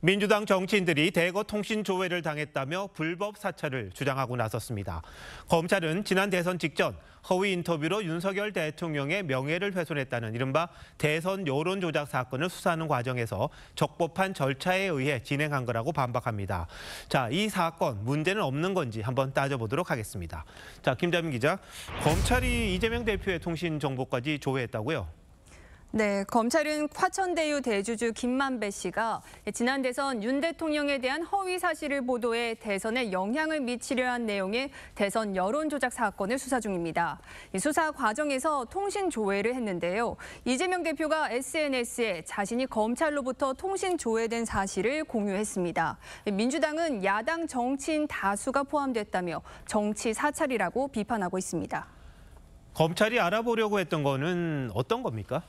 민주당 정치인들이 대거 통신 조회를 당했다며 불법 사찰을 주장하고 나섰습니다. 검찰은 지난 대선 직전 허위 인터뷰로 윤석열 대통령의 명예를 훼손했다는 이른바 대선 여론 조작 사건을 수사하는 과정에서 적법한 절차에 의해 진행한 거라고 반박합니다. 자, 이 사건 문제는 없는 건지 한번 따져보도록 하겠습니다. 자, 김자민 기자, 검찰이 이재명 대표의 통신 정보까지 조회했다고요? 네, 검찰은 화천대유 대주주 김만배 씨가 지난 대선 윤 대통령에 대한 허위 사실을 보도해 대선에 영향을 미치려 한 내용의 대선 여론조작 사건을 수사 중입니다. 수사 과정에서 통신 조회를 했는데요. 이재명 대표가 SNS에 자신이 검찰로부터 통신 조회된 사실을 공유했습니다. 민주당은 야당 정치인 다수가 포함됐다며 정치 사찰이라고 비판하고 있습니다. 검찰이 알아보려고 했던 거는 어떤 겁니까?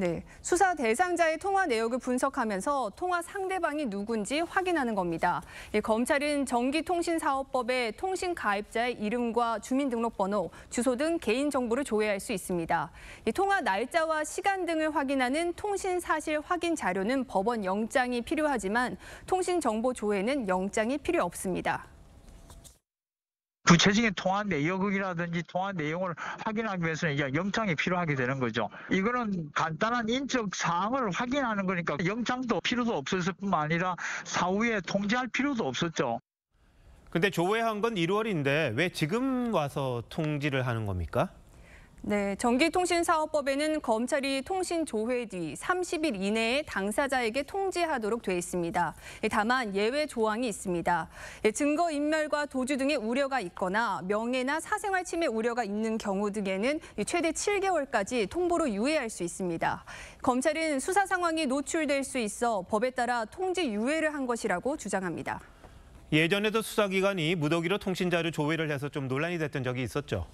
네, 수사 대상자의 통화 내역을 분석하면서 통화 상대방이 누군지 확인하는 겁니다. 예, 검찰은 전기통신사업법에 통신 가입자의 이름과 주민등록번호, 주소 등 개인정보를 조회할 수 있습니다. 예, 통화 날짜와 시간 등을 확인하는 통신사실 확인 자료는 법원 영장이 필요하지만 통신정보 조회는 영장이 필요 없습니다. 구체적인 통화 내역이라든지 통화 내용을 확인하기 위해서는 이제 영장이 필요하게 되는 거죠. 이거는 간단한 인적 사항을 확인하는 거니까 영장도 필요도 없었을 뿐만 아니라 사후에 통지할 필요도 없었죠. 근데 조회한 건 1월인데 왜 지금 와서 통지를 하는 겁니까? 네, 전기통신사업법에는 검찰이 통신 조회 뒤 30일 이내에 당사자에게 통지하도록 돼 있습니다. 예, 다만 예외 조항이 있습니다. 예, 증거인멸과 도주 등의 우려가 있거나 명예나 사생활 침해 우려가 있는 경우 등에는 최대 7개월까지 통보로 유예할 수 있습니다. 검찰은 수사 상황이 노출될 수 있어 법에 따라 통지 유예를 한 것이라고 주장합니다. 예전에도 수사기관이 무더기로 통신자료 조회를 해서 좀 논란이 됐던 적이 있었죠.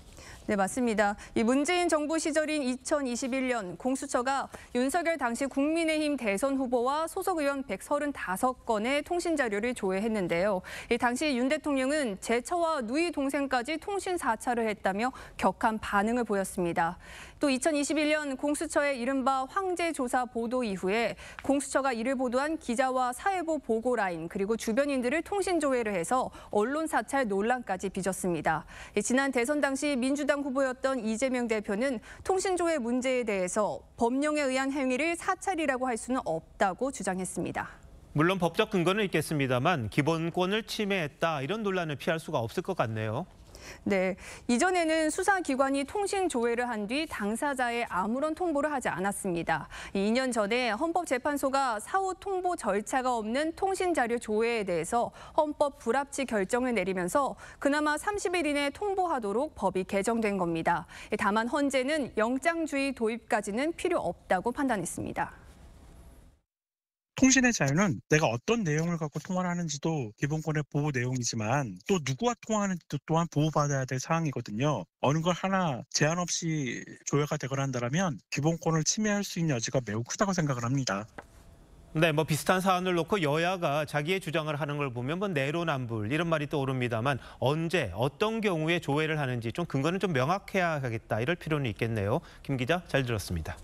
네, 맞습니다. 이 문재인 정부 시절인 2021년 공수처가 윤석열 당시 국민의힘 대선 후보와 소속 의원 135건의 통신 자료를 조회했는데요. 이 당시 윤 대통령은 제처와 누이 동생까지 통신 사찰을 했다며 격한 반응을 보였습니다. 또 2021년 공수처의 이른바 황제 조사 보도 이후에 공수처가 이를 보도한 기자와 사회부 보고 라인 그리고 주변인들을 통신 조회했습니다. 조회를 해서 언론 사찰 논란까지 빚었습니다. 예, 지난 대선 당시 민주당 후보였던 이재명 대표는 통신조회 문제에 대해서 법령에 의한 행위를 사찰이라고 할 수는 없다고 주장했습니다. 물론 법적 근거는 있겠습니다만 기본권을 침해했다 이런 논란을 피할 수가 없을 것 같네요. 네, 이전에는 수사기관이 통신 조회를 한 뒤 당사자의 아무런 통보를 하지 않았습니다. 2년 전에 헌법재판소가 사후 통보 절차가 없는 통신 자료 조회에 대해서 헌법 불합치 결정을 내리면서 그나마 30일 이내 에 통보하도록 법이 개정된 겁니다. 다만 헌재는 영장주의 도입까지는 필요 없다고 판단했습니다. 통신의 자유는 내가 어떤 내용을 갖고 통화를 하는지도 기본권의 보호 내용이지만 또 누구와 통화하는지도 또한 보호받아야 될 사항이거든요. 어느 걸 하나 제한 없이 조회가 되거나 한다면 기본권을 침해할 수 있는 여지가 매우 크다고 생각을 합니다. 네, 뭐 비슷한 사안을 놓고 여야가 자기의 주장을 하는 걸 보면 뭐 내로남불 이런 말이 떠오릅니다만 언제 어떤 경우에 조회를 하는지 좀 근거는 좀 명확해야 하겠다 이럴 필요는 있겠네요. 김 기자 잘 들었습니다.